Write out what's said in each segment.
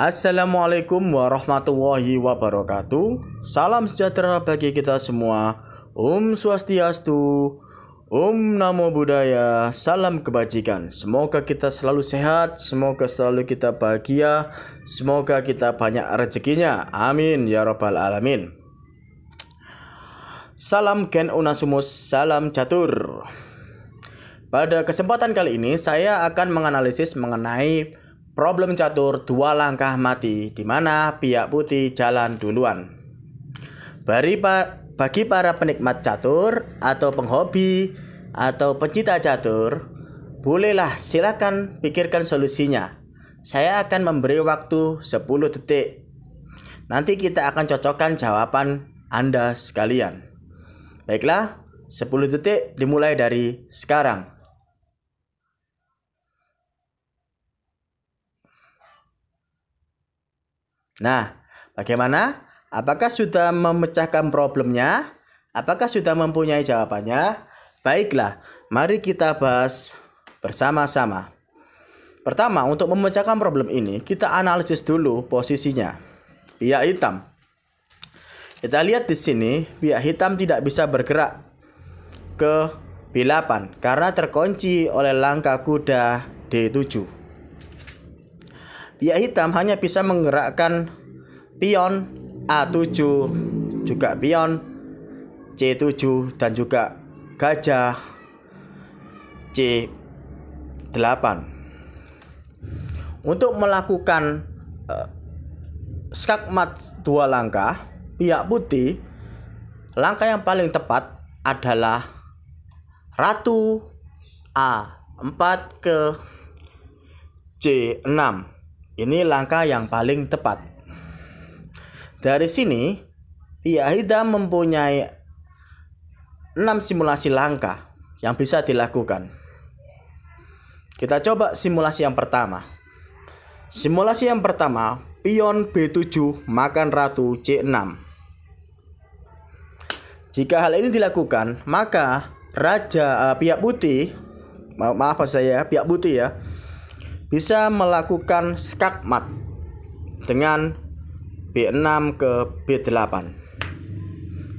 Assalamualaikum warahmatullahi wabarakatuh. Salam sejahtera bagi kita semua. Om Swastiastu. Om Namo Buddhaya. Salam kebajikan. Semoga kita selalu sehat, semoga selalu kita bahagia, semoga kita banyak rezekinya. Amin ya rabbal alamin. Salam Gen Unasumus, salam Catur. Pada kesempatan kali ini saya akan menganalisis mengenai Problem catur dua langkah mati di mana pihak putih jalan duluan. Bari pa bagi para penikmat catur atau penghobi atau pencinta catur, bolehlah silakan pikirkan solusinya. Saya akan memberi waktu 10 detik. Nanti kita akan cocokkan jawaban Anda sekalian. Baiklah, 10 detik dimulai dari sekarang. Nah, bagaimana? Apakah sudah memecahkan problemnya? Apakah sudah mempunyai jawabannya? Baiklah, mari kita bahas bersama-sama. Pertama, untuk memecahkan problem ini, kita analisis dulu posisinya. Pihak hitam. Kita lihat di sini, pihak hitam tidak bisa bergerak ke bilapan karena terkunci oleh langkah kuda D7. Biak hitam hanya bisa menggerakkan pion A7, juga pion C7 dan juga gajah C8. Untuk melakukan uh, skakmat dua langkah, pihak putih langkah yang paling tepat adalah ratu A4 ke C6 ini langkah yang paling tepat. Dari sini, Piahida mempunyai 6 simulasi langkah yang bisa dilakukan. Kita coba simulasi yang pertama. Simulasi yang pertama, pion B7 makan ratu C6. Jika hal ini dilakukan, maka raja uh, pihak putih, ma maaf saya, pihak putih ya, bisa melakukan skakmat dengan B6 ke B8.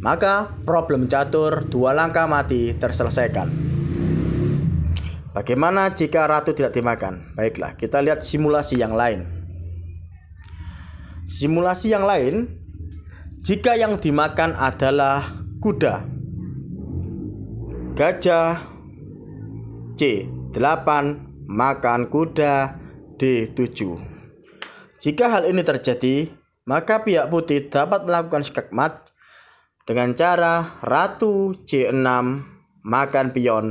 Maka problem catur dua langkah mati terselesaikan. Bagaimana jika ratu tidak dimakan? Baiklah, kita lihat simulasi yang lain. Simulasi yang lain, jika yang dimakan adalah kuda, gajah, C8, makan kuda D7. Jika hal ini terjadi, maka pihak putih dapat melakukan skakmat dengan cara ratu C6 makan pion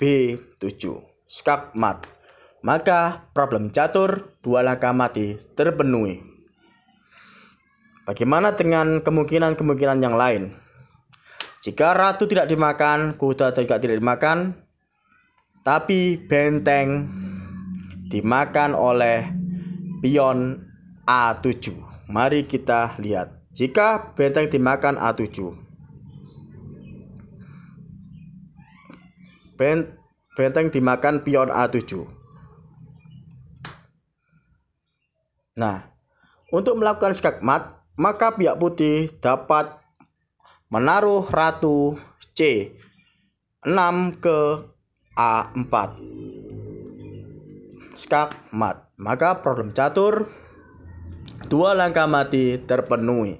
B7. Skakmat. Maka problem catur dua laka mati terpenuhi. Bagaimana dengan kemungkinan-kemungkinan yang lain? Jika ratu tidak dimakan, kuda juga tidak dimakan, tapi benteng dimakan oleh pion A7. Mari kita lihat. Jika benteng dimakan A7. Benteng dimakan pion A7. Nah, untuk melakukan skakmat, maka pihak putih dapat menaruh ratu C6 ke A4 skak mat maka problem catur dua langkah mati terpenuhi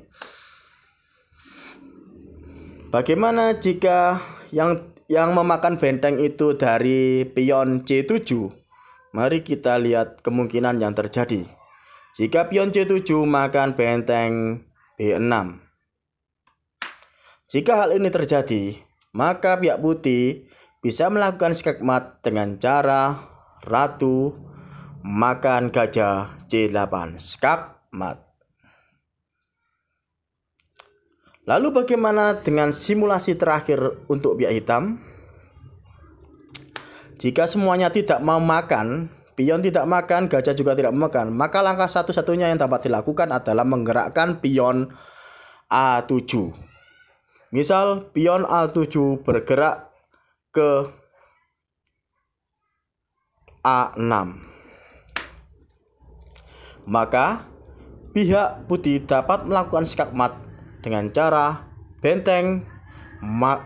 bagaimana jika yang yang memakan benteng itu dari pion C7 mari kita lihat kemungkinan yang terjadi jika pion C7 makan benteng B6 jika hal ini terjadi maka pihak putih bisa melakukan skakmat dengan cara ratu makan gajah C8 skakmat. Lalu bagaimana dengan simulasi terakhir untuk pihak hitam? Jika semuanya tidak mau makan, pion tidak makan, gajah juga tidak makan, maka langkah satu-satunya yang dapat dilakukan adalah menggerakkan pion A7. Misal pion A7 bergerak ke A6. Maka pihak putih dapat melakukan skakmat dengan cara benteng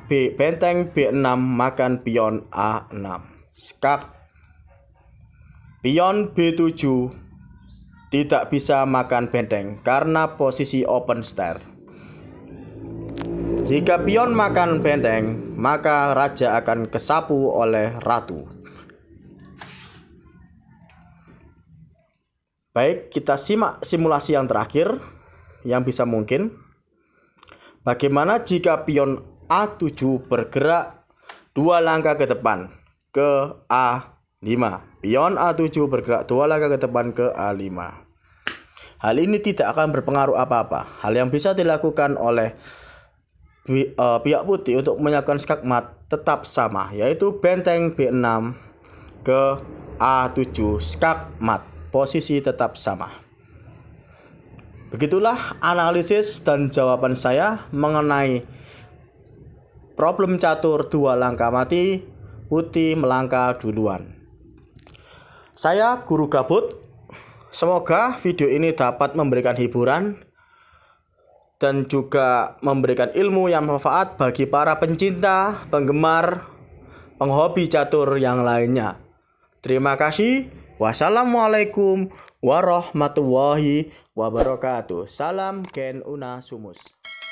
B, benteng B6 makan pion A6. Skak pion B7 tidak bisa makan benteng karena posisi open stare. Jika pion makan benteng, maka raja akan kesapu oleh ratu. Baik, kita simak simulasi yang terakhir yang bisa mungkin. Bagaimana jika pion A7 bergerak dua langkah ke depan ke A5? Pion A7 bergerak dua langkah ke depan ke A5. Hal ini tidak akan berpengaruh apa-apa. Hal yang bisa dilakukan oleh Eh, pihak putih untuk menyiapkan skakmat tetap sama yaitu benteng B6 ke A7 skakmat posisi tetap sama Begitulah analisis dan jawaban saya mengenai problem catur dua langkah mati, putih melangkah duluan. Saya Guru Gabut. Semoga video ini dapat memberikan hiburan dan juga memberikan ilmu yang manfaat bagi para pencinta, penggemar, penghobi catur yang lainnya. Terima kasih. Wassalamualaikum warahmatullahi wabarakatuh. Salam Ken Una Sumus.